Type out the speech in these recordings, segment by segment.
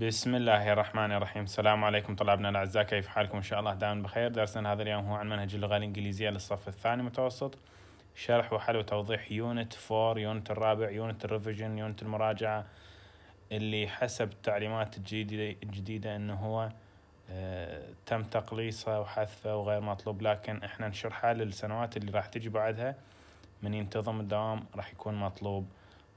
بسم الله الرحمن الرحيم السلام عليكم طلابنا الاعزاء كيف حالكم ان شاء الله دائما بخير درسنا هذا اليوم هو عن منهج اللغه الانجليزيه للصف الثاني متوسط شرح وحل وتوضيح يونت 4 يونت الرابع يونت الريفيجن يونت المراجعه اللي حسب التعليمات الجديده الجديده انه هو آه، تم تقليصه وحذفه وغير مطلوب لكن احنا نشرحه للسنوات اللي راح تجي بعدها من ينتظم الدوام راح يكون مطلوب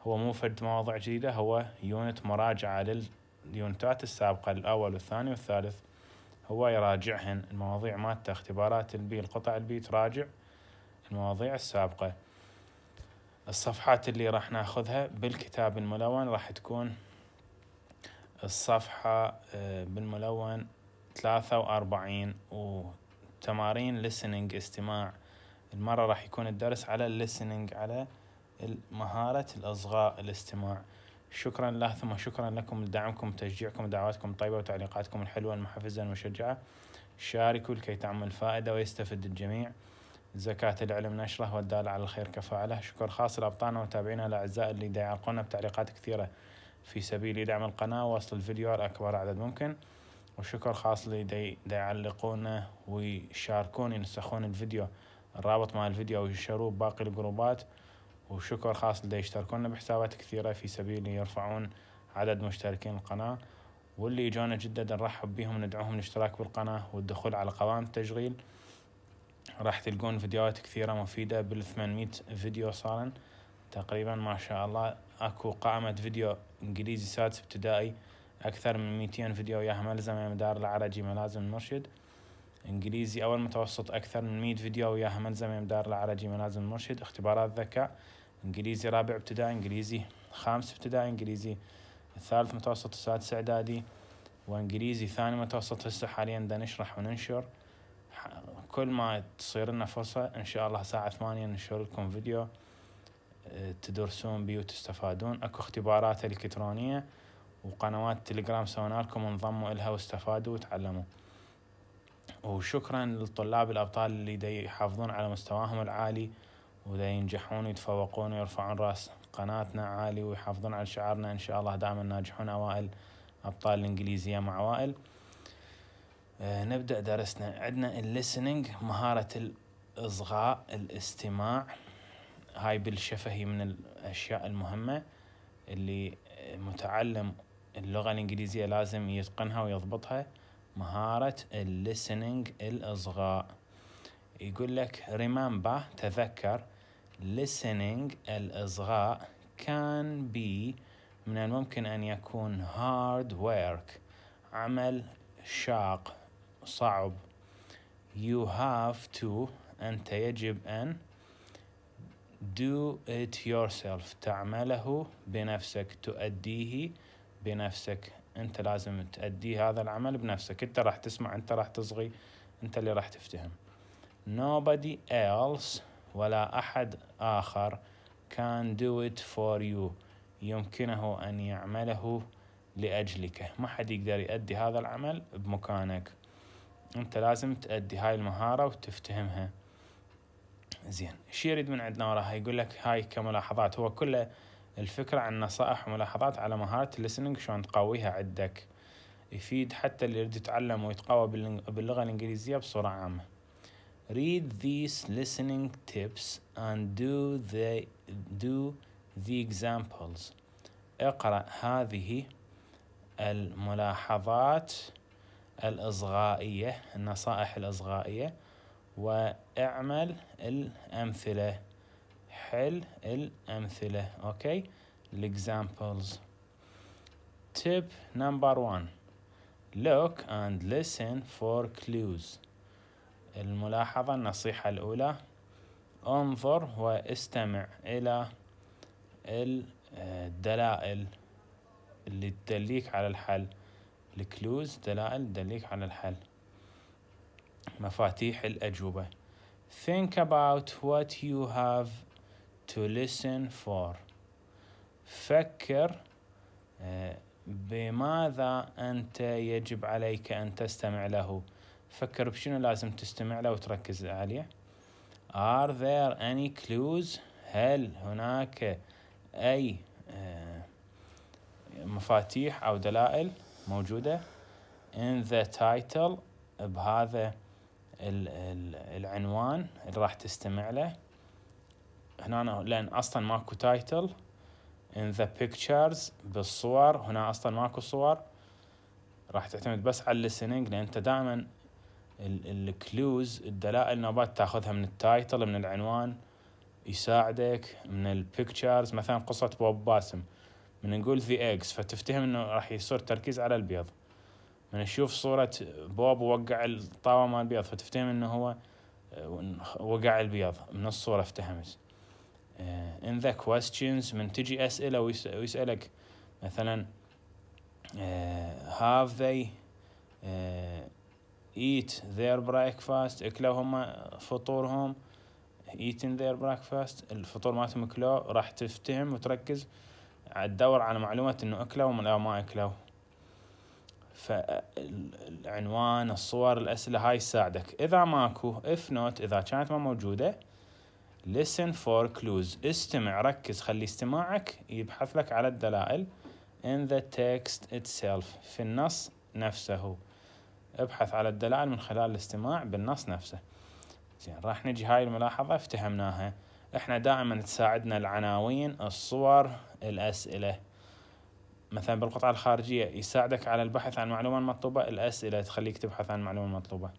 هو مو فد مواضع جديده هو يونت مراجعه لل اليونتات السابقة الأول والثاني والثالث هو يراجعهن المواضيع مالته اختبارات البي القطع البي تراجع المواضيع السابقة الصفحات اللي راح ناخذها بالكتاب الملون راح تكون الصفحة آه، بالملون ثلاثة وأربعين وتمارين listening استماع المرة راح يكون الدرس على listening على مهارة الإصغاء الاستماع شكرا له ثم شكرا لكم لدعمكم وتشجيعكم ودعواتكم الطيبة وتعليقاتكم الحلوة المحفزة المشجعة شاركوا لكي تعمل فائدة ويستفد الجميع زكاة العلم نشره والدال على الخير كفاعله شكر خاص لأبطالنا ومتابعينا الأعزاء اللي يعلقونا بتعليقات كثيرة في سبيل دعم القناة ووصل الفيديو لاكبر عدد ممكن وشكر خاص اللي يعلقونا ويشاركون ينسخون الفيديو الرابط مع الفيديو ويشاروه باقي الجروبات وشكر خاص اللي يشتركون بحسابات كثيرة في سبيل يرفعون عدد مشتركين القناة واللي جونا جدد نرحب بيهم وندعوهم للاشتراك بالقناة والدخول على قوائم التشغيل راح تلقون فيديوهات كثيرة مفيدة 800 فيديو صارن تقريبا ما شاء الله اكو قائمة فيديو انجليزي سادس ابتدائي اكثر من ميتين فيديو ياها ملزمة مدار العرجي ملازم المرشد إنجليزي أول متوسط أكثر من 100 فيديو وياها ملزمة زميم دار العرجي منازل المرشد اختبارات ذكاء إنجليزي رابع ابتدائي إنجليزي خامس ابتدائي إنجليزي الثالث متوسط السادس إعدادي وإنجليزي ثاني متوسط هسه حاليا دا نشرح وننشر كل ما تصير لنا فرصة إن شاء الله ساعة ثمانية ننشر لكم فيديو آه، تدرسون بيه وتستفادون أكو اختبارات إلكترونية وقنوات تليجرام سوينا لكم انضموا إلها واستفادوا وتعلموا وشكرا للطلاب الأبطال اللي دا يحافظون على مستواهم العالي ودا ينجحون ويتفوقون ويرفعون راس قناتنا عالي ويحافظون على شعارنا إن شاء الله دائما ناجحون أوائل أبطال الإنجليزية مع أوائل أه نبدأ درسنا عندنا الليسننج مهارة الإصغاء الاستماع هاي بالشفهي من الأشياء المهمة اللي متعلم اللغة الإنجليزية لازم يتقنها ويضبطها مهارة الليسننج الإصغاء يقول لك ريمامبر تذكر listening الإصغاء can be من الممكن أن يكون hard work عمل شاق صعب you have to أنت يجب أن do it yourself تعمله بنفسك تؤديه بنفسك انت لازم تأدي هذا العمل بنفسك انت راح تسمع انت راح تصغي انت اللي راح تفتهم nobody else ولا احد اخر can do it for you يمكنه ان يعمله لاجلك ما حد يقدر يأدي هذا العمل بمكانك انت لازم تأدي هاي المهارة وتفتهمها زين شي يريد من عندنا وراها يقول لك هاي كملاحظات هو كله الفكرة عن نصائح وملاحظات على مهارة الليسننج شلون تقويها عندك يفيد حتى اللي يريد يتعلم ويتقوى باللغة الإنجليزية بصورة عامة Read these listening tips and do the, do the examples اقرأ هذه الملاحظات الإصغائية النصائح الإصغائية واعمل الأمثلة حل الأمثلة أوكي examples tip number one look and listen for clues الملاحظة النصيحة الأولى انظر واستمع إلى الدلائل اللي تدليك على الحل الكلوز دلائل تدليك على الحل مفاتيح الأجوبة Think about what you have to listen for فكر آه، بماذا أنت يجب عليك أن تستمع له فكر بشنو لازم تستمع له وتركز عليه Are there any clues هل هناك أي آه، مفاتيح أو دلائل موجودة in the title بهذا العنوان اللي راح تستمع له هنا لان اصلا ماكو تايتل in the pictures بالصور هنا اصلا ماكو صور راح تعتمد بس على listening لان انت دائما الكلوز الدلائل نوبات تاخذها من التايتل من العنوان يساعدك من البيكتشرز مثلا قصة بوب باسم من نقول ذي اكس فتفتهم انه راح يصير تركيز على البيض من نشوف صورة بوب وقع الطاوة مال البيض فتفتهم انه هو آه، وقع البيض من الصورة افتهمت آه، in the questions من تجي أسئلة ويسألك مثلا آه، have they آه، eat their breakfast اكلوا هم فطورهم eating their breakfast الفطور مالتهم اكلوه راح تفتهم وتركز تدور على معلومة انه اكلوا ولا ما اكلوا فالعنوان الصور الاسئلة هاي تساعدك اذا ماكو if not اذا كانت ما موجودة listen for clues استمع ركز خلي استماعك يبحث لك على الدلائل in the text itself في النص نفسه ابحث على الدلائل من خلال الاستماع بالنص نفسه زين راح نجي هاي الملاحظة افتهمناها احنا دائما تساعدنا العناوين الصور الأسئلة مثلا بالقطعة الخارجية يساعدك على البحث عن معلومة مطلوبة الأسئلة تخليك تبحث عن معلومة مطلوبة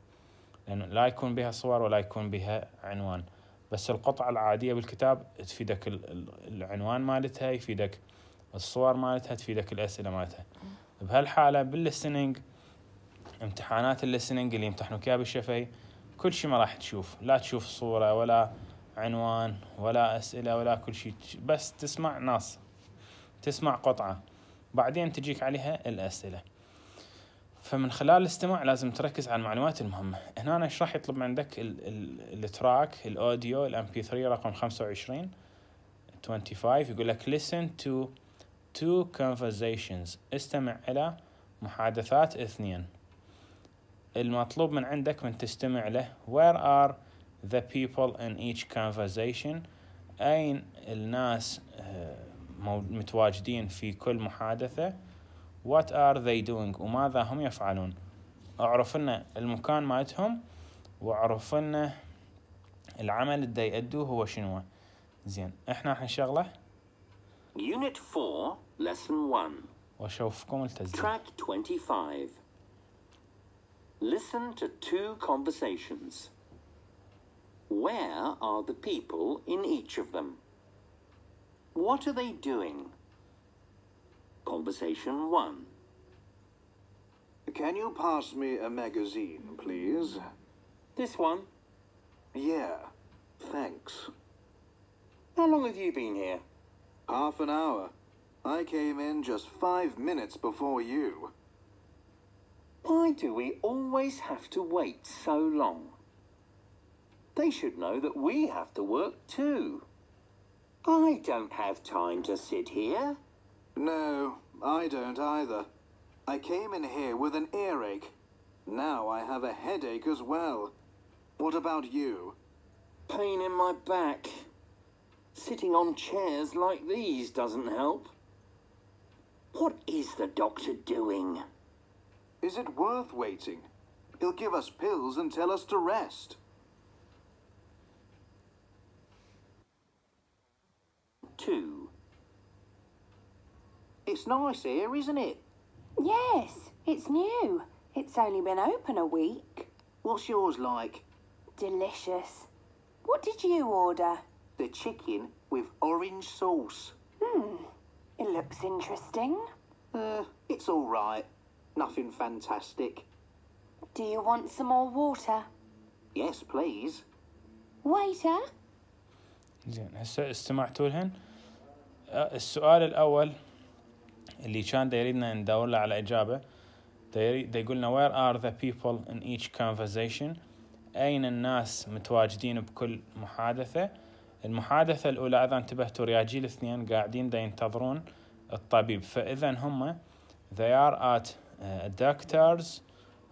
لأنه لا يكون بها صور ولا يكون بها عنوان بس القطعة العادية بالكتاب تفيدك العنوان مالتها يفيدك الصور مالتها تفيدك الأسئلة مالتها بهالحالة باللسننج امتحانات اللسننج اللي يمتحنوك يا بالشفهي كل شيء ما راح تشوف لا تشوف صورة ولا عنوان ولا أسئلة ولا كل شيء بس تسمع نص تسمع قطعة بعدين تجيك عليها الأسئلة فمن خلال الاستماع لازم تركز على المعلومات المهمة هنا أنا راح يطلب عندك التراك الاوديو الام بي 3 رقم 25 25 يقول لك listen to two conversations استمع إلى محادثات اثنين المطلوب من عندك من تستمع له where are the people in each conversation أين الناس آه، متواجدين في كل محادثة what are they doing وماذا هم يفعلون اعرف لنا المكان مالتهم واعرف لنا العمل اللي يأدوه هو شنو زين احنا راح نشغله Unit 4 Lesson 1 واشوفكم التسجيل Track 25 Listen to two conversations. Where are the people in each of them? What are they doing? Conversation 1. Can you pass me a magazine, please? This one? Yeah, thanks. How long have you been here? Half an hour. I came in just five minutes before you. Why do we always have to wait so long? They should know that we have to work too. I don't have time to sit here. No, I don't either. I came in here with an earache. Now I have a headache as well. What about you? Pain in my back. Sitting on chairs like these doesn't help. What is the doctor doing? Is it worth waiting? He'll give us pills and tell us to rest. Two. It's nice here, isn't it? Yes, it's new. It's only been open a week. What's yours like? Delicious. What did you order? The chicken with orange sauce. Hmm, it looks interesting. Uh, it's all right. Nothing fantastic. Do you want some more water? Yes, please. Waiter. زين هسه استمعتوا لهن السؤال الأول اللي كان يريدنا ندور له على إجابة دا يقولنا where are the people in each conversation أين الناس متواجدين بكل محادثة المحادثة الأولى إذا انتبهتوا رياجيل اثنين قاعدين دا ينتظرون الطبيب فإذا هم they are at uh, a doctors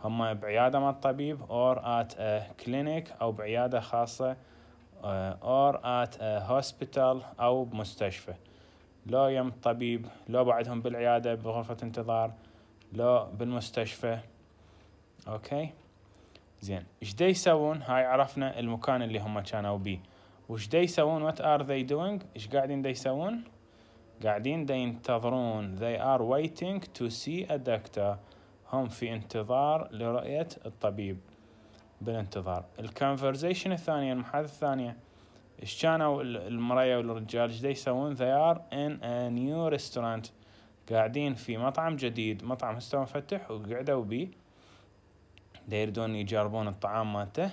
هم بعيادة مع الطبيب or at a clinic أو بعيادة خاصة uh, or at a hospital أو بمستشفى لا يم طبيب لا بعدهم بالعيادة بغرفة انتظار لا بالمستشفى اوكي زين ايش دي يسوون هاي عرفنا المكان اللي هم كانوا بيه وش دي يسوون وات ار ذي دوينج ايش قاعدين دي يسوون قاعدين دي ينتظرون they are waiting to see a doctor هم في انتظار لرؤية الطبيب بالانتظار الكونفرزيشن الثانية المحادثة الثانية ايش كانوا المرأة والرجال ايش يسوون they are in a new restaurant قاعدين في مطعم جديد مطعم هسه مفتح وقعدوا بيه دا يريدون يجربون الطعام مالته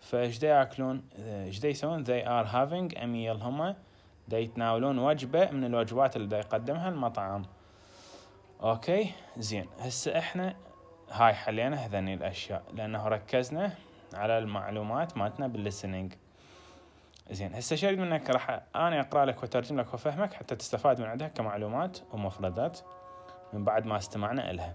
فايش دا ياكلون ايش دا يسوون they are having a meal هم دا يتناولون وجبة من الوجبات اللي دا يقدمها المطعم اوكي زين هسه احنا هاي حلينا هذني الاشياء لانه ركزنا على المعلومات مالتنا بالليسنينج زين هسه شو اريد منك راح انا اقرا لك واترجم لك وافهمك حتى تستفاد من عندها كمعلومات ومفردات من بعد ما استمعنا لها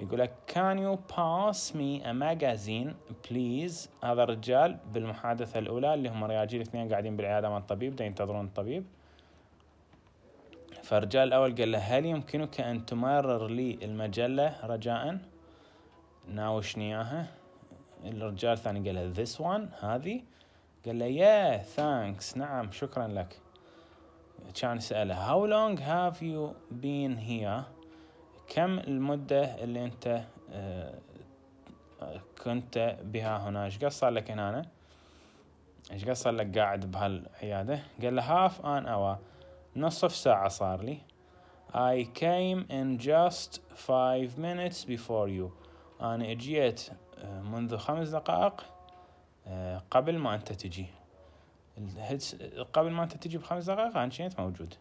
يقول لك can you pass me a magazine please هذا الرجال بالمحادثة الأولى اللي هم رياجيل اثنين قاعدين بالعيادة مع الطبيب دا ينتظرون الطبيب فالرجال الأول قال له هل يمكنك أن تمرر لي المجلة رجاء ناوشني إياها الرجال الثاني قال له this one هذه قال له يا ثانكس نعم شكرا لك كان سأله هاو لونج هاف يو بين here كم المدة اللي انت آه, كنت بها هنا ايش قصة لك هنا ايش قصة لك قاعد بهالعيادة قال له هاف ان hour نصف ساعة صار لي I came in just five minutes before you أنا اجيت آه, منذ خمس دقائق آه، قبل ما انت تجي قبل ما انت تجي بخمس دقائق انا كنت موجود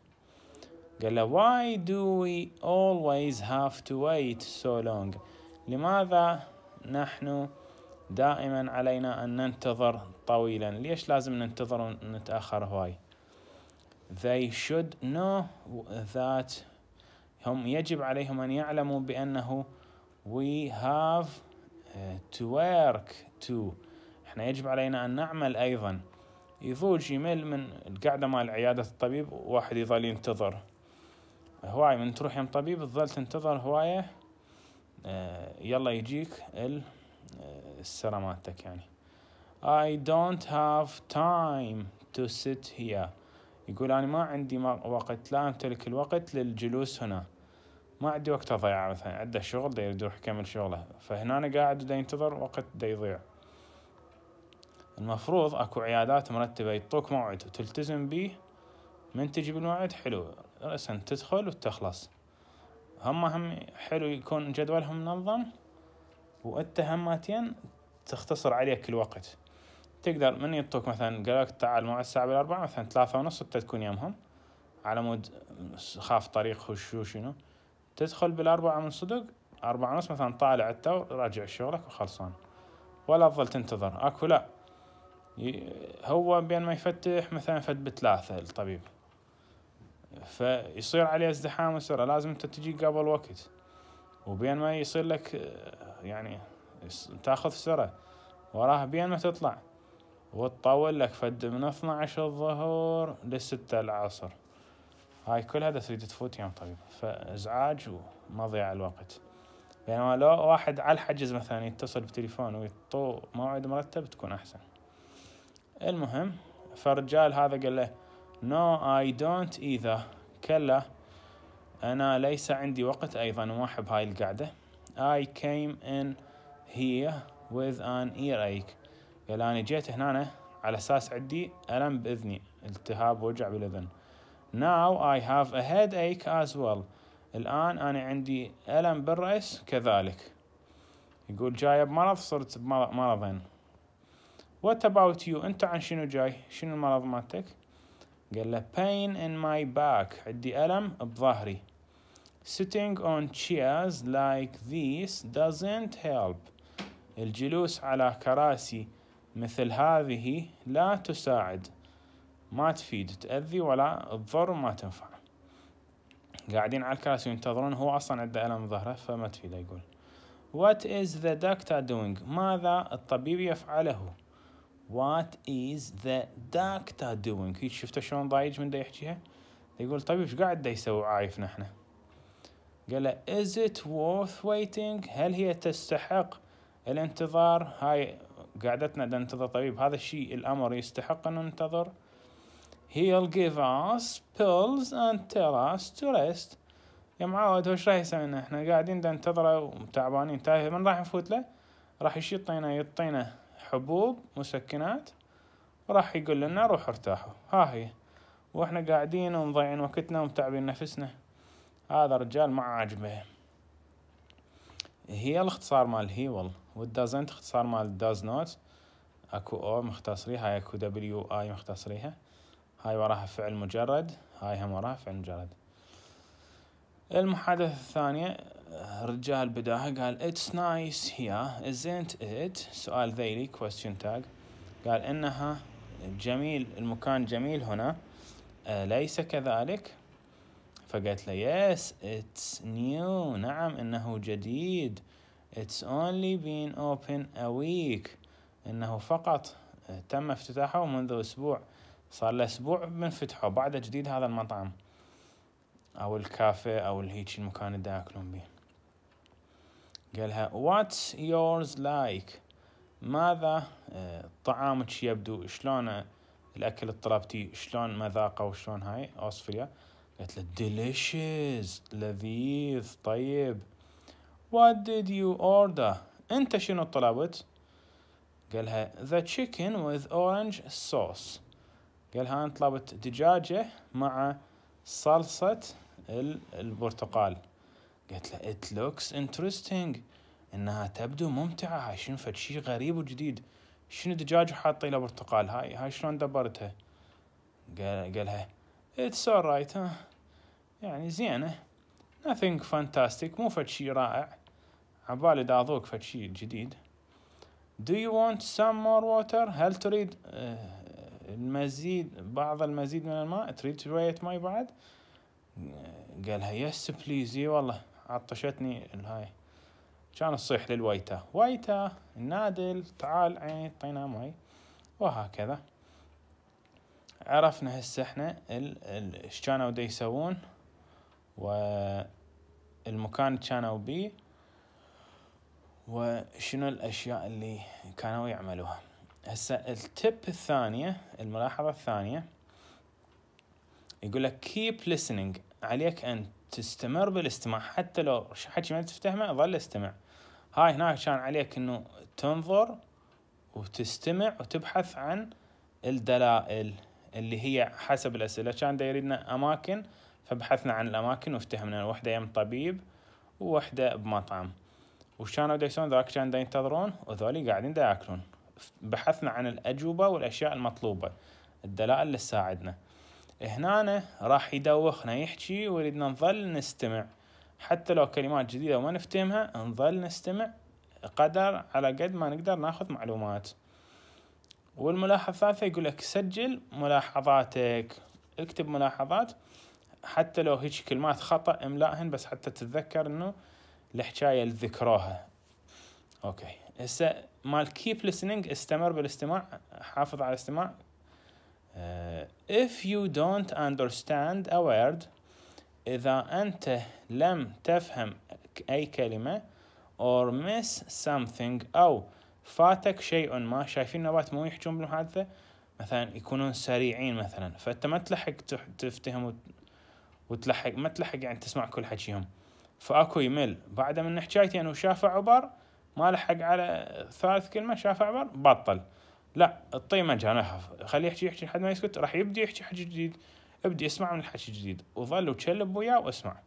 قال له why do we always have to wait so long لماذا نحن دائما علينا ان ننتظر طويلا ليش لازم ننتظر ونتاخر هواي they should know that هم يجب عليهم ان يعلموا بانه we have آه، to work to احنا يجب علينا أن نعمل أيضا يفوج جيميل من القعدة مال عيادة الطبيب واحد يظل ينتظر هواي من تروح يم طبيب تظل تنتظر هواية آه، يلا يجيك آه، السرة مالتك يعني I don't have time to sit here يقول أنا ما عندي وقت لا أمتلك الوقت للجلوس هنا ما عندي وقت أضيعه مثلا عنده شغل دا يريد يروح يكمل شغله فهنا أنا قاعد دا ينتظر وقت دا يضيع المفروض اكو عيادات مرتبة يعطوك موعد وتلتزم بيه من تجي بالموعد حلو رأسا تدخل وتخلص هم هم حلو يكون جدولهم منظم وانت هماتين تختصر عليك الوقت تقدر من يعطوك مثلا قالك تعال موعد الساعة بالأربعة مثلا ثلاثة ونص انت تكون يمهم على مود خاف طريق وشو شنو تدخل بالأربعة من صدق أربعة ونص مثلا طالع التو راجع شغلك وخلصان ولا تظل تنتظر اكو لا هو بين ما يفتح مثلا فد بثلاثة الطبيب فيصير عليه ازدحام وسرعة لازم انت تجي قبل وقت وبين ما يصير لك يعني تاخذ سرعة وراه بين ما تطلع وتطول لك فد من اثنا عشر الظهر لستة العصر هاي كلها دا تريد تفوت يوم طبيب فازعاج ومضيع الوقت بينما لو واحد على الحجز مثلا يتصل بتليفون ويطو موعد مرتب تكون احسن المهم فالرجال هذا قال له نو اي دونت ايذر كلا انا ليس عندي وقت ايضا وما احب هاي القعده I came in here with an earache قال أنا جيت هنا على أساس عندي ألم بإذني التهاب وجع بالأذن Now I have a headache as well الآن أنا عندي ألم بالرأس كذلك يقول جاية بمرض صرت بمرضين وات اباوت يو انت عن شنو جاي شنو المرض مالتك قال له pain in my back عندي ألم بظهري sitting on chairs like this doesn't help الجلوس على كراسي مثل هذه لا تساعد ما تفيد تأذي ولا تضر وما تنفع قاعدين على الكراسي وينتظرون هو أصلا عنده ألم ظهره فما تفيده يقول What is the doctor doing؟ ماذا الطبيب يفعله؟ is the doctor doing دوينج شفتوا شلون ضايج من دا يحكيها يقول طيب ايش قاعد دا يسوي عايفنا احنا قال له it worth waiting هل هي تستحق الانتظار هاي قعدتنا دا ننتظر طبيب هذا الشيء الامر يستحق ان ننتظر He'll give us pills and tell us to rest. يا معود وش راح يسوي احنا قاعدين ننتظره وتعبانين تاهي من راح نفوت له؟ راح يشيطينا يطينا حبوب مسكنات وراح يقول لنا روحوا ارتاحوا ها هي واحنا قاعدين ومضيعين وقتنا ومتعبين نفسنا هذا رجال ما عاجبه هي الاختصار مال هي والله والدازنت اختصار مال داز نوت اكو او مختصريها هاي اكو دبليو اي مختصريها هاي وراها فعل مجرد هاي هم وراها فعل مجرد المحادثة الثانية رجال بداها قال اتس نايس here ازنت ات سؤال ذيلي question تاج قال انها جميل المكان جميل هنا آه، ليس كذلك فقالت له يس اتس نيو نعم انه جديد اتس اونلي بين اوبن ا ويك انه فقط آه، تم افتتاحه منذ اسبوع صار له اسبوع من فتحه بعده جديد هذا المطعم او الكافيه او الهيتش المكان اللي دا ياكلون بيه قالها what's yours like ماذا آه، طعامك يبدو شلون الاكل الطلبتي شلون مذاقه وشلون هاي اوصفيه قالت له delicious لذيذ طيب what did you order انت شنو طلبت قالها the chicken with orange sauce قالها انا طلبت دجاجه مع صلصه البرتقال قلت له it looks interesting انها تبدو ممتعة هاي شنو فد شي غريب وجديد شنو دجاج وحاطه له برتقال هاي هاي شلون دبرتها قال قالها اتس alright ها يعني زينة nothing fantastic مو فد شي رائع عبالي دا اذوق فد شي جديد do you want some more water هل تريد آه، المزيد بعض المزيد من الماء تريد شوية ماي بعد قالها يس بليز اي والله عطشتني الهاي كان الصيح للويتا ويتا نادل تعال عيني طينا مي وهكذا عرفنا هسه احنا ايش كانوا دا يسوون والمكان كانوا بيه وشنو الاشياء اللي كانوا يعملوها هسه التب الثانية الملاحظة الثانية يقول لك keep listening عليك أن تستمر بالاستماع حتى لو حكي ما تفتهمه ظل استمع هاي هناك كان عليك انه تنظر وتستمع وتبحث عن الدلائل اللي هي حسب الاسئله كان يريدنا اماكن فبحثنا عن الاماكن وافتهمنا وحده يم طبيب ووحده بمطعم وشان دا يسوون ذاك كان دا ينتظرون وذولي قاعدين دا ياكلون بحثنا عن الاجوبه والاشياء المطلوبه الدلائل اللي تساعدنا هنا راح يدوخنا يحكي ويريدنا نظل نستمع حتى لو كلمات جديدة وما نفتهمها نظل نستمع قدر على قد ما نقدر ناخذ معلومات والملاحظة الثالثة يقول لك سجل ملاحظاتك اكتب ملاحظات حتى لو هيك كلمات خطأ املائهن بس حتى تتذكر انه الحكاية اللي ذكروها اوكي هسه مال كيب listening استمر بالاستماع حافظ على الاستماع Uh, if you don't understand a word إذا أنت لم تفهم أي كلمة or miss something أو فاتك شيء ما شايفين نبات مو يحجون بالمحادثة مثلا يكونون سريعين مثلا فأنت ما تلحق تفتهم وتلحق ما تلحق يعني تسمع كل حكيهم فأكو يمل بعد من حكايتي أنه وشافه عبر ما لحق على ثالث كلمة شافه عبر بطل لا ما مجال خليه يحكي يحكي لحد ما يسكت راح يبدي يحكي حكي جديد ابدي اسمع من الحكي الجديد وظل وتشلب وياه واسمع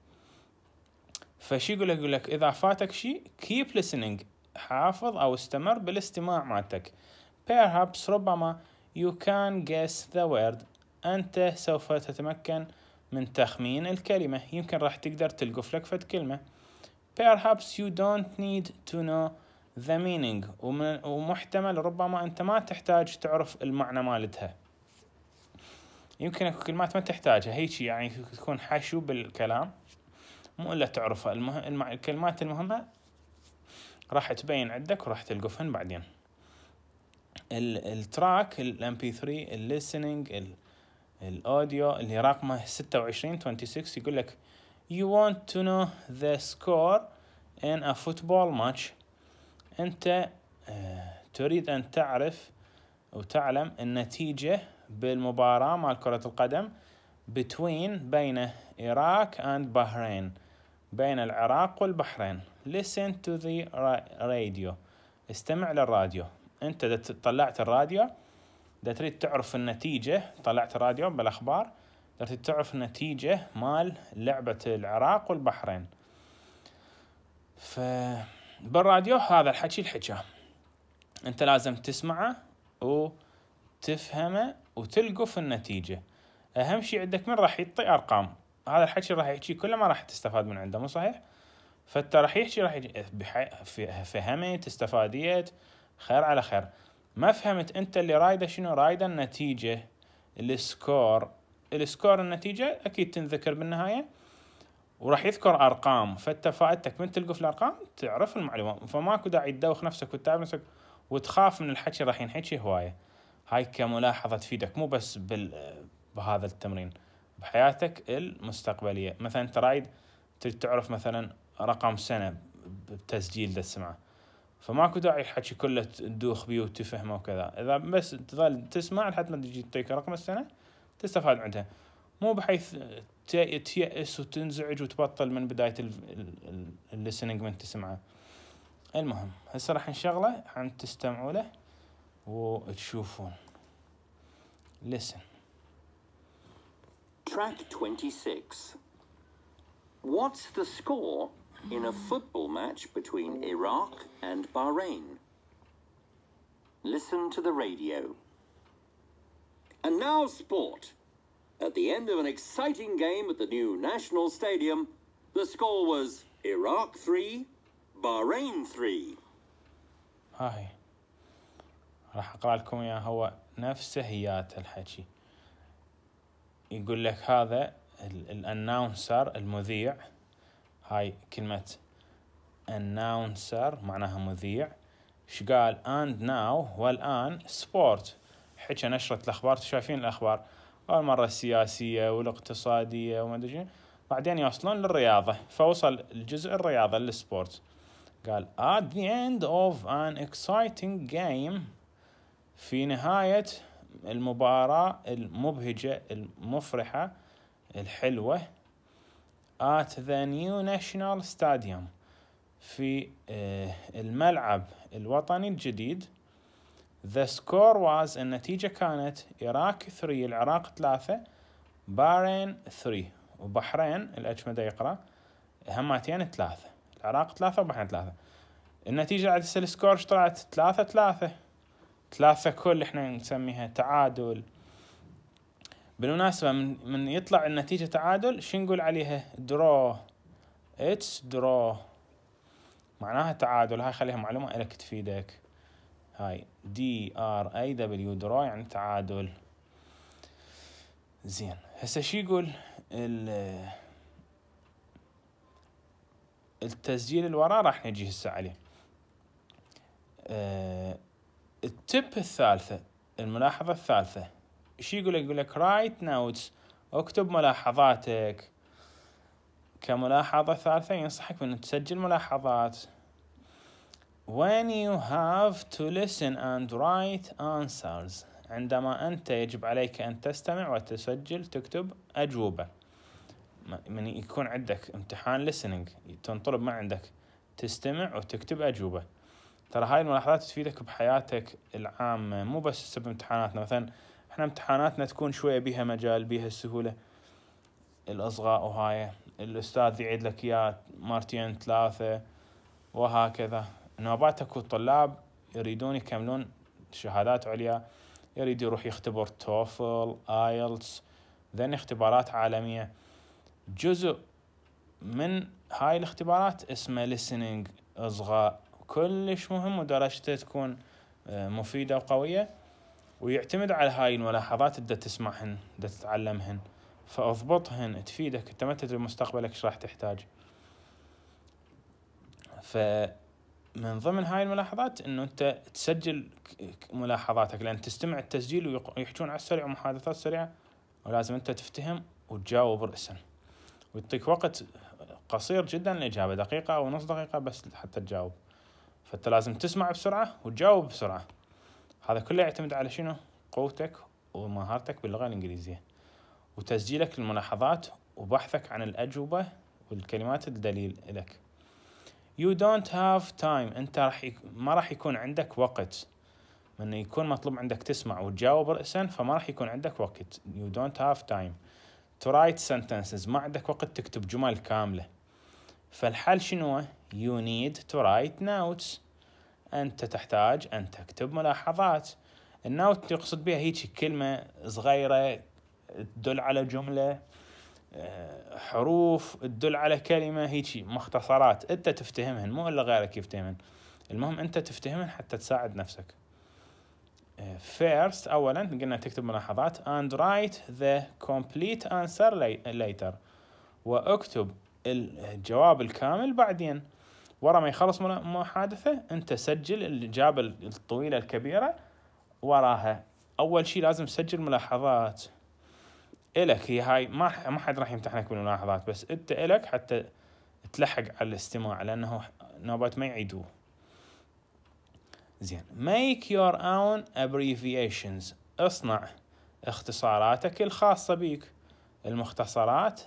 فشي يقول لك يقول لك اذا فاتك شي كيب listening حافظ او استمر بالاستماع مالتك perhaps ربما you can guess the word انت سوف تتمكن من تخمين الكلمة يمكن راح تقدر تلقف لك فد كلمة perhaps you don't need to know ذا مينينج ومحتمل ربما انت ما تحتاج تعرف المعنى مالتها يمكن اكو كلمات ما تحتاجها هيك يعني تكون حشو بالكلام مو الا تعرفها المه... الم... الكلمات المهمه راح تبين عندك وراح تلقفهن بعدين التراك الام بي 3 الليسننج الاوديو اللي رقمه 26 26 يقول لك you want to know the score in a football match أنت آه، تريد أن تعرف وتعلم النتيجة بالمباراة مال كرة القدم between بين العراق and بحرين بين العراق والبحرين listen to the radio استمع للراديو انت طلعت الراديو دا تريد تعرف النتيجة طلعت الراديو بالأخبار دا تريد تعرف النتيجة مال لعبة العراق والبحرين ف بالراديو هذا الحكي الحكاه انت لازم تسمعه وتفهمه وتلقف النتيجة اهم شيء عندك من راح يعطي ارقام هذا الحكي راح يحكي كله ما راح تستفاد من عنده مو صحيح فانت راح يحكي راح فهمت استفاديت خير على خير ما فهمت انت اللي رايده شنو رايده النتيجه السكور السكور النتيجه اكيد تنذكر بالنهايه وراح يذكر ارقام فانت فائدتك من تلقى في الارقام تعرف المعلومه فماكو داعي تدوخ نفسك وتتعب نفسك وتخاف من الحكي راح ينحكي هوايه هاي كملاحظه تفيدك مو بس بال بهذا التمرين بحياتك المستقبليه مثلا انت رايد تعرف مثلا رقم سنه بتسجيل ذا السمعه فماكو داعي الحكي كله تدوخ بيه وتفهمه وكذا اذا بس تظل تسمع لحد ما تجي تعطيك رقم السنه تستفاد عندها مو بحيث تيأس وتنزعج وتبطل من بداية الليسننج من تسمعه المهم هسه راح نشغله عم تستمعوا له وتشوفون listen track 26 what's the score in a football match between Iraq and Bahrain listen to the radio and now sport At the end of an exciting game at the new National Stadium, the score was Iraq 3, Bahrain 3. هاي راح اقرا لكم اياها هو نفسه هيات الحكي يقول لك هذا الاناونسر المذيع هاي كلمة اناونسر معناها مذيع ايش قال اند ناو والان سبورت حكى نشرة الاخبار شايفين الاخبار المرة السياسية والاقتصادية وما أدري بعدين يوصلون للرياضة فوصل الجزء الرياضة للسبورت قال at the end of an exciting game في نهاية المباراة المبهجة المفرحة الحلوة at the new national stadium في آه، الملعب الوطني الجديد The score was النتيجة كانت إيراك 3 العراق 3 بارين 3 وبحرين الأجمدة يقرأ هماتين 3 العراق 3 وبحرين 3 النتيجة عاد السكور ايش طلعت 3 3 3 كل احنا نسميها تعادل بالمناسبة من, من يطلع النتيجة تعادل شو نقول عليها درو اتس درو معناها تعادل هاي خليها معلومة لك تفيدك هاي دي ار اي دبليو دراي عن تعادل زين هسه شو يقول ال التسجيل اللي وراه راح نجي هسه عليه أه التب الثالثة الملاحظة الثالثة شو يقول لك يقول لك رايت نوتس اكتب ملاحظاتك كملاحظة ثالثة ينصحك بأن تسجل ملاحظات when you have to listen and write answers عندما أنت يجب عليك أن تستمع وتسجل تكتب أجوبة من يكون عندك امتحان listening تنطلب ما عندك تستمع وتكتب أجوبة ترى هاي الملاحظات تفيدك بحياتك العامة مو بس بامتحاناتنا مثلا احنا امتحاناتنا تكون شوية بيها مجال بيها السهولة الأصغاء وهاي الأستاذ يعيد لك إياه مرتين ثلاثة وهكذا نوبات اكو طلاب يريدون يكملون شهادات عليا يريد يروح يختبر توفل ايلتس ذن اختبارات عالمية جزء من هاي الاختبارات اسمه listening اصغاء كلش مهم ودرجته تكون آه، مفيدة وقوية ويعتمد على هاي الملاحظات اللي تسمعهن اللي تتعلمهن فاضبطهن تفيدك انت ما تدري مستقبلك ايش راح تحتاج ف من ضمن هاي الملاحظات انه انت تسجل ملاحظاتك لان تستمع التسجيل ويحجون على السريع ومحادثات سريعه ولازم انت تفتهم وتجاوب راسا ويعطيك وقت قصير جدا للاجابه دقيقه او نص دقيقه بس حتى تجاوب فانت لازم تسمع بسرعه وتجاوب بسرعه هذا كله يعتمد على شنو قوتك ومهارتك باللغه الانجليزيه وتسجيلك للملاحظات وبحثك عن الاجوبه والكلمات الدليل لك you don't هاف تايم انت راح يك... ما راح يكون عندك وقت من يكون مطلوب عندك تسمع وتجاوب رأسا فما راح يكون عندك وقت you don't هاف تايم تو رايت sentences ما عندك وقت تكتب جمل كاملة فالحل شنو you need تو رايت نوتس أنت تحتاج أن تكتب ملاحظات النوت يقصد بها هيك كلمة صغيرة تدل على جملة حروف تدل على كلمة هيجي مختصرات انت تفتهمهن مو الا غيرك يفتهمهن المهم انت تفتهمهن حتى تساعد نفسك first اولا قلنا تكتب ملاحظات and write the complete answer later واكتب الجواب الكامل بعدين ورا ما يخلص محادثة انت سجل الاجابة الطويلة الكبيرة وراها اول شيء لازم تسجل ملاحظات إلك إيه هي هاي ما ما حد راح يمتحنك بالملاحظات بس أنت إلك حتى تلحق على الاستماع لأنه نوبات ما يعيدوه زين make your own abbreviations اصنع اختصاراتك الخاصة بيك المختصرات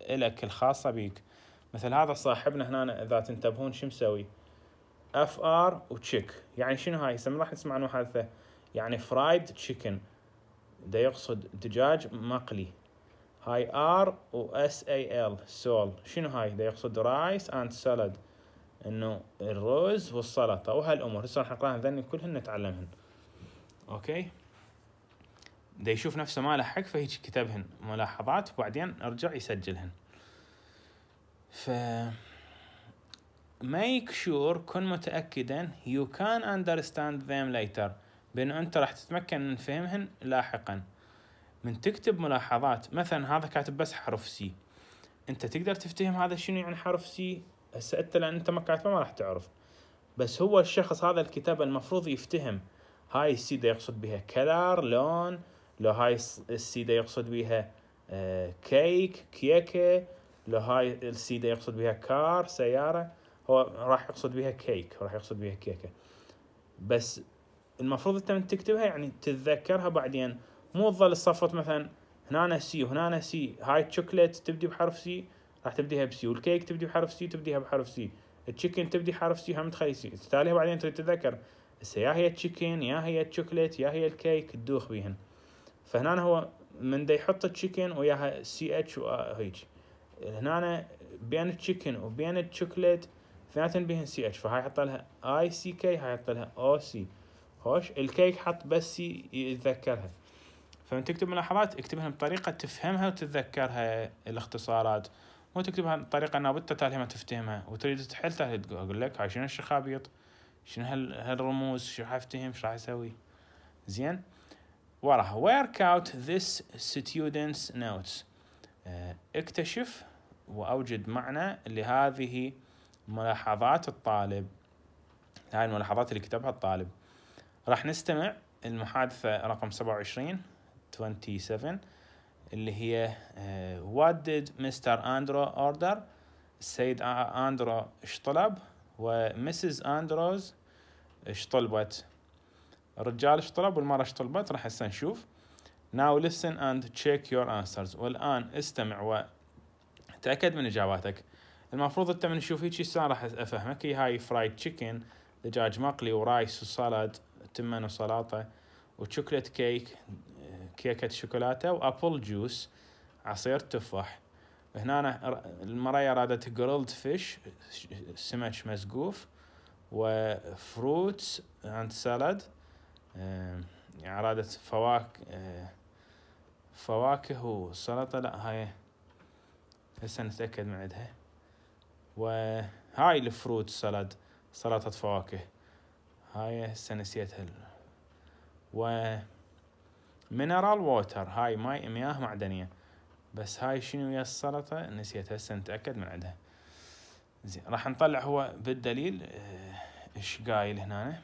إلك الخاصة بيك مثل هذا صاحبنا هنا إذا تنتبهون شو مسوي اف ار وتشيك يعني شنو هاي هسه راح نسمع عن محادثه يعني فرايد تشيكن ده يقصد دجاج مقلي هاي ار و اس اي ال سول شنو هاي ده يقصد رايس اند سالاد انه الرز والسلطه وهالامور هسه راح نقراهم ذني كلهن نتعلمهن اوكي ده يشوف نفسه ما لحق فهيك كتبهن ملاحظات وبعدين ارجع يسجلهن ف make sure كن متأكدا you can understand them later بان أنت راح تتمكن من فهمهن لاحقا من تكتب ملاحظات مثلا هذا كاتب بس حرف سي أنت تقدر تفتهم هذا شنو يعني حرف سي هسه أنت لأن أنت ما كاتبه ما راح تعرف بس هو الشخص هذا الكتاب المفروض يفتهم هاي السي دا يقصد بها كلار لون لو هاي السي دا يقصد بها آه، كيك كيكه لو هاي السي دا يقصد بها كار سياره هو راح يقصد بها كيك راح يقصد بها كيكه بس المفروض انت من تكتبها يعني تتذكرها بعدين مو تظل الصفت مثلا هنا أنا سي وهنا أنا سي هاي تشوكليت تبدي بحرف سي راح تبديها بسي والكيك تبدي بحرف سي تبديها بحرف سي التشيكن تبدي حرف سي هم تخلي سي تتاليها بعدين تريد تتذكر هسه يا هي التشيكن يا هي الشوكليت يا هي الكيك تدوخ بيهن فهنا هو من دي يحط التشيكن وياها سي اتش آه وهيج هنا بين التشيكن وبين التشوكليت اثنيناتهم بيهن سي اتش فهاي حط لها اي سي كي هاي حط لها او سي خوش الكيك حط بس يتذكرها فمن تكتب ملاحظات اكتبها بطريقه تفهمها وتتذكرها الاختصارات مو تكتبها بطريقه انها تالي ما تفتهمها وتريد تحل تالي اقول لك هاي شنو الشخابيط شنو هالرموز شو راح افتهم شو راح اسوي زين وراها work out this students notes آه، اكتشف واوجد معنى لهذه ملاحظات الطالب هاي الملاحظات اللي كتبها الطالب راح نستمع المحادثة رقم 27 27 اللي هي آه، What did Mr. Andro order؟ السيد أندرو ايش طلب؟ و Mrs. Andros ايش طلبت؟ الرجال ايش طلب والمرة ايش طلبت؟ راح هسه نشوف. Now listen and check your answers والآن استمع وتأكد من إجاباتك. المفروض انت من تشوف هيك شي راح افهمك هي هاي فرايد تشيكن دجاج مقلي ورايس وسالاد تمن وسلطه وشوكليت كيك كيكه شوكولاته وابل جوس عصير تفاح هنا أنا ارادت رادت فيش سمك مسقوف وفروتس اند سالاد يعني آه، فواكه فواكه وسلطة لا هاي هسه نتأكد من عندها وهاي الفروت سالاد سلطة فواكه هاي هسه نسيتها و مينرال ووتر هاي ماي مياه معدنية بس هاي شنو ويا السلطة نسيتها هسه نتأكد من عندها زين راح نطلع هو بالدليل آه، ايش قايل هنا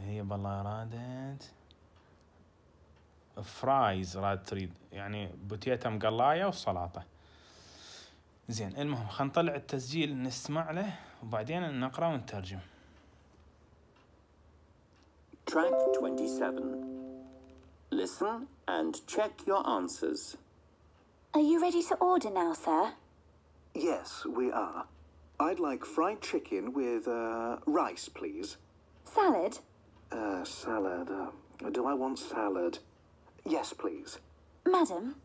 هي بالله رادت فرايز راد تريد يعني بوتيتا مقلاية وسلطة زين المهم خلينا نطلع التسجيل نسمع له وبعدين نقرأ ونترجم Track 27. Listen and check your answers. Are you ready to order now, sir? Yes, we are. I'd like fried chicken with uh, rice, please. Salad? Uh, salad. Uh, do I want salad? Yes, please. Madam?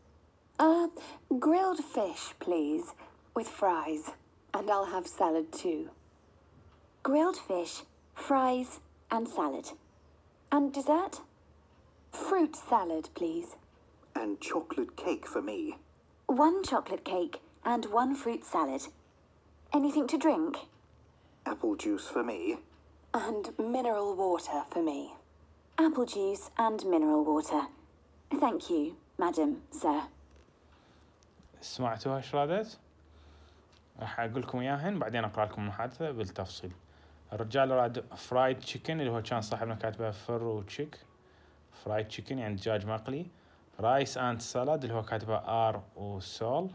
Uh, grilled fish, please, with fries. And I'll have salad too. Grilled fish, fries, and salad. And dessert? Fruit salad, please. And chocolate cake for me. One chocolate cake and one fruit salad. Anything to drink? Apple juice for me. And mineral water for me. Apple juice and mineral water. Thank you, madam, sir. سمعتوها ايش راح اقول لكم اياهن بعدين اقرا لكم المحادثه بالتفصيل. الرجال راد فرايد تشيكن اللي هو كان صاحبنا كاتبه فر وتشيك فرايد تشيكن يعني دجاج مقلي رايس اند سالاد اللي هو كاتبه ار وسول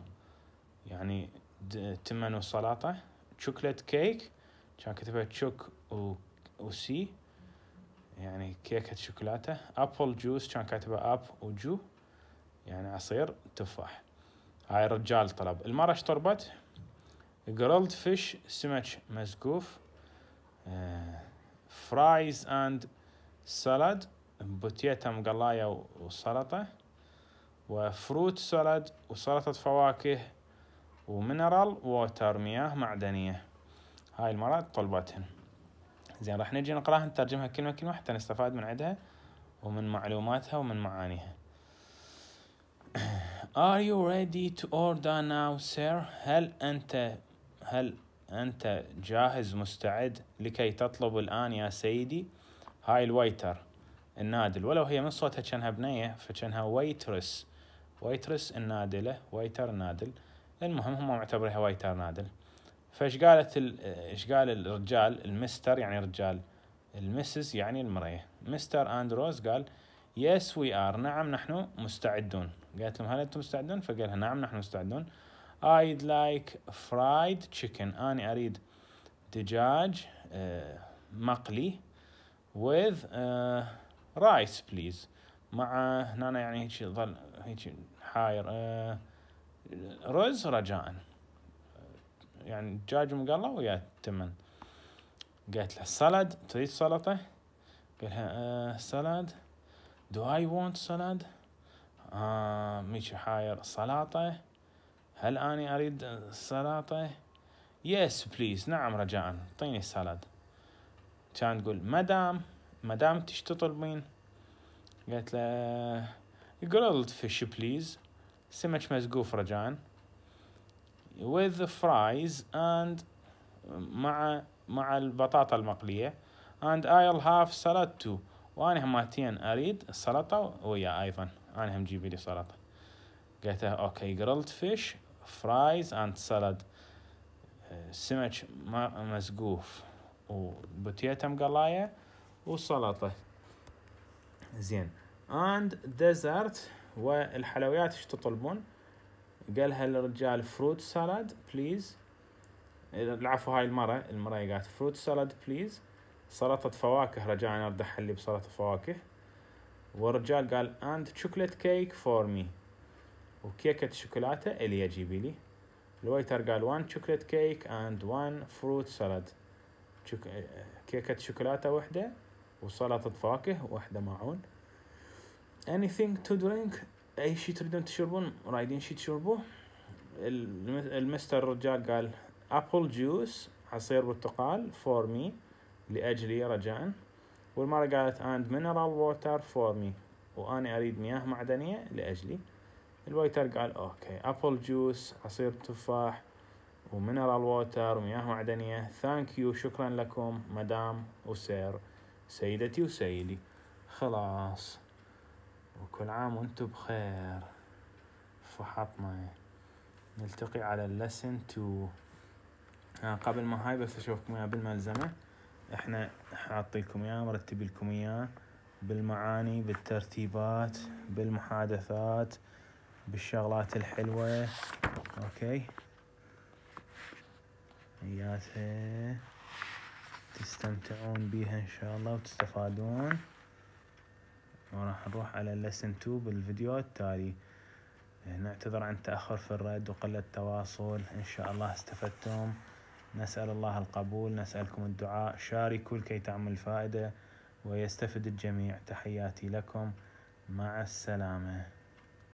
يعني تمن وسلطة شوكليت كيك كان كاتبها تشوك و... وسي يعني كيكة شوكولاتة أبل جوس كان كاتبه أب وجو يعني عصير تفاح هاي الرجال طلب المرة اشتربت جرولد فيش سمك مزقوف فرايز آه، اند سلاد بوتيتا مقلاية وسلطة وفروت سلاد وسلطة فواكه ومينرال ووتر مياه معدنية هاي المرات طلبتهن زين راح نجي نقراها نترجمها كلمة كلمة حتى نستفاد من عندها ومن معلوماتها ومن معانيها Are you ready to order now sir؟ هل أنت هل أنت جاهز مستعد لكي تطلب الآن يا سيدي هاي الويتر النادل ولو هي من صوتها كانها بنية فكانها ويترس ويترس النادلة ويتر نادل المهم هم معتبرها ويتر نادل فاش قالت ايش قال الرجال المستر يعني رجال المسز يعني المرية مستر اندروز قال يس وي ار نعم نحن مستعدون قالت لهم هل انتم مستعدون فقالها نعم نحن مستعدون I'd like fried chicken أنا أريد دجاج آه، مقلي with آه، rice please مع هنا يعني هيك ظل هيك حاير آه، رز رجاء يعني دجاج مقلى ويا تمن قالت له سلد تريد سلطة قال لها سلد دو اي وونت سلد آه ميشي حاير سلاطة هل أني أريد سلطة؟ يس بليز نعم رجاء اعطيني السلطة كان تقول مدام مدام تش تطلبين؟ قالت له جريلد فيش بليز سمك مسقوف رجاء with fries and مع مع البطاطا المقلية and I'll have salad too وأنا هماتين أريد سلطة ويا أيضا أنا هم جيبي لي سلطة قالت اوكي جريلد فيش فرايز اند سالاد سمك مسقوف وبوتيتا مقلاية وسلطة زين اند ديزرت والحلويات ايش تطلبون قالها الرجال فروت سالاد بليز العفو هاي المرة المرة قالت فروت سالاد بليز سلطة فواكه رجاء انا ارد بسلطة فواكه والرجال قال اند شوكليت كيك فور مي وكيكة شوكولاتة إلي يجيبي لي الويتر قال وان شوكليت كيك اند وان فروت سلاد كيكة شوكولاتة وحدة وسلطة فاكهة وحدة معون anything to drink أي شي تريدون تشربون رايدين شي تشربوه المستر الرجال قال أبل جوس عصير برتقال فور مي لأجلي رجاء والمرة قالت and mineral water for me وأنا أريد مياه معدنية لأجلي الويتر قال اوكي ابل جوس عصير تفاح ومينرال ووتر ومياه معدنية ثانك يو شكرا لكم مدام وسير سيدتي وسيدي خلاص وكل عام وانتم بخير فحطنا نلتقي على اللسن تو آه قبل ما هاي بس اشوفكم اياها بالملزمة احنا حاطيكم اياها مرتب لكم بالمعاني بالترتيبات بالمحادثات بالشغلات الحلوة اوكي اياتها تستمتعون بيها ان شاء الله وتستفادون وراح نروح على lesson 2 بالفيديو التالي إيه، نعتذر عن التأخر في الرد وقلة التواصل إن شاء الله استفدتم نسأل الله القبول نسألكم الدعاء شاركوا لكي تعمل فائدة ويستفد الجميع تحياتي لكم مع السلامه